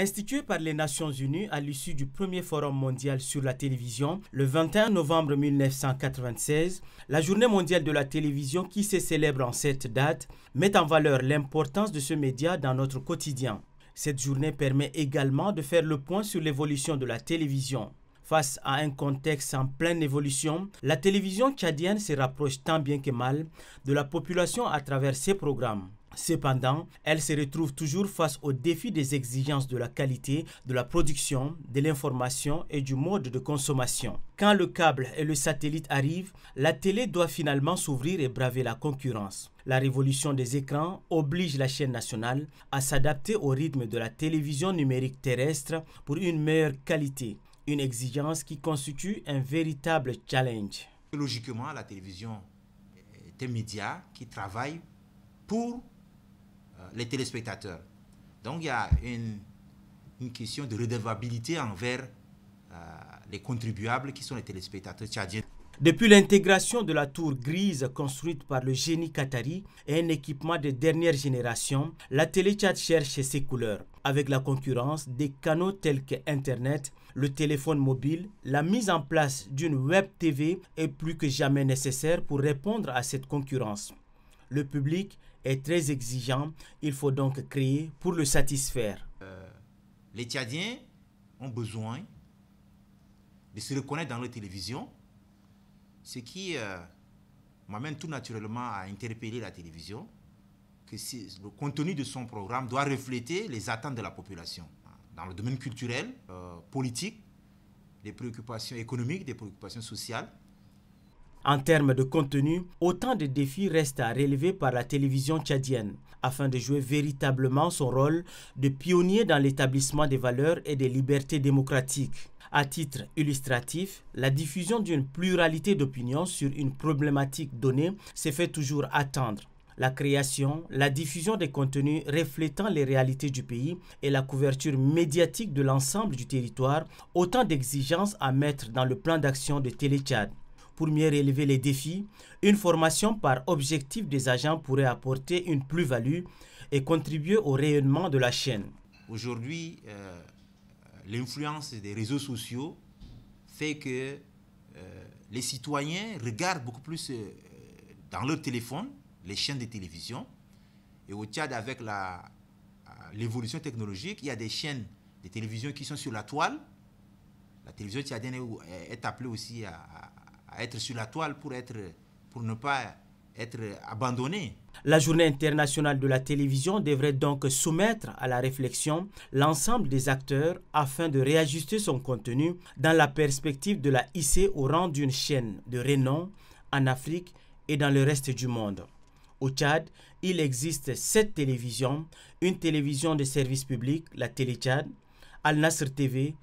Instituée par les Nations Unies à l'issue du premier forum mondial sur la télévision, le 21 novembre 1996, la Journée mondiale de la télévision qui se célèbre en cette date met en valeur l'importance de ce média dans notre quotidien. Cette journée permet également de faire le point sur l'évolution de la télévision. Face à un contexte en pleine évolution, la télévision tchadienne se rapproche tant bien que mal de la population à travers ses programmes. Cependant, elle se retrouve toujours face au défi des exigences de la qualité, de la production, de l'information et du mode de consommation. Quand le câble et le satellite arrivent, la télé doit finalement s'ouvrir et braver la concurrence. La révolution des écrans oblige la chaîne nationale à s'adapter au rythme de la télévision numérique terrestre pour une meilleure qualité. Une exigence qui constitue un véritable challenge. Logiquement, la télévision euh, est un média qui travaille pour euh, les téléspectateurs. Donc il y a une, question de redevabilité envers euh, les contribuables qui sont les téléspectateurs tchadiens. Depuis l'intégration de la tour grise construite par le génie qatari et un équipement de dernière génération, la télé Tchad cherche ses couleurs. Avec la concurrence des canaux tels que Internet, le téléphone mobile, la mise en place d'une Web TV est plus que jamais nécessaire pour répondre à cette concurrence. Le public est très exigeant, il faut donc créer pour le satisfaire. Euh, les Tchadiens ont besoin de se reconnaître dans la télévision, ce qui euh, m'amène tout naturellement à interpeller la télévision, que le contenu de son programme doit refléter les attentes de la population dans le domaine culturel, euh, politique, des préoccupations économiques, des préoccupations sociales. En termes de contenu, autant de défis restent à relever par la télévision tchadienne afin de jouer véritablement son rôle de pionnier dans l'établissement des valeurs et des libertés démocratiques. À titre illustratif, la diffusion d'une pluralité d'opinions sur une problématique donnée se fait toujours attendre la création, la diffusion des contenus reflétant les réalités du pays et la couverture médiatique de l'ensemble du territoire, autant d'exigences à mettre dans le plan d'action de télé Pour mieux relever les défis, une formation par objectif des agents pourrait apporter une plus-value et contribuer au rayonnement de la chaîne. Aujourd'hui, euh, l'influence des réseaux sociaux fait que euh, les citoyens regardent beaucoup plus euh, dans leur téléphone les chaînes de télévision. Et au Tchad, avec euh, l'évolution technologique, il y a des chaînes de télévision qui sont sur la toile. La télévision tchadienne est, appelée aussi à, être sur la toile pour, être, pour ne pas être abandonnée. La journée internationale de la télévision devrait donc soumettre à la réflexion l'ensemble des acteurs afin de réajuster son contenu dans la perspective de la hisser au rang d'une chaîne de renom en Afrique et dans le reste du monde au Tchad, il existe sept télévisions, une télévision de service public, la Télé Tchad, Al Nasr TV,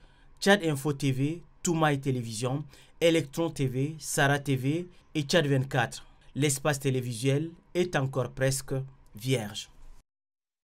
Tchad Info TV, Toumaï Télévision, Electron TV, Sarah TV et Tchad 24. L'espace télévisuel est encore presque vierge.